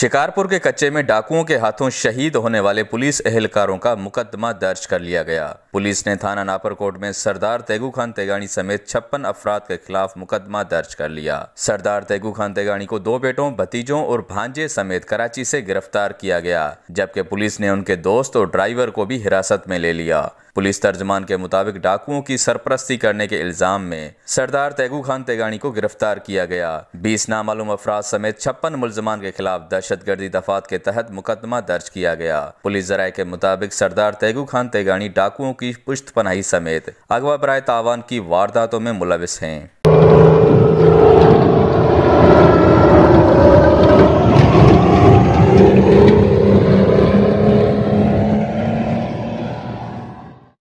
शिकारपुर के कच्चे में डाकुओं के हाथों शहीद होने वाले पुलिस एहलकारों का मुकदमा दर्ज कर लिया गया पुलिस ने थाना नापरकोट में सरदार तेगू खान तेगानी समेत छप्पन अफराद के खिलाफ मुकदमा दर्ज कर लिया सरदार तेगू खान तेगानी को दो बेटों भतीजों और भांजे समेत कराची से गिरफ्तार किया गया जबकि पुलिस ने उनके दोस्त और ड्राइवर को भी हिरासत में ले लिया पुलिस तर्जमान के मुताबिक डाकुओं की सरपरस्ती करने के इल्जाम में सरदार तेगू खान तेगानी को गिरफ्तार किया गया बीस नामालूम अफराज समेत छप्पन मुलजमान के खिलाफ दहशत गर्दी दफात के तहत मुकदमा दर्ज किया गया पुलिस जराये के मुताबिक सरदार तेगू खान तेगानी डाकुओं की पुश्त पनाही समेत अगवा बरए तावान की वारदातों में मुलविस हैं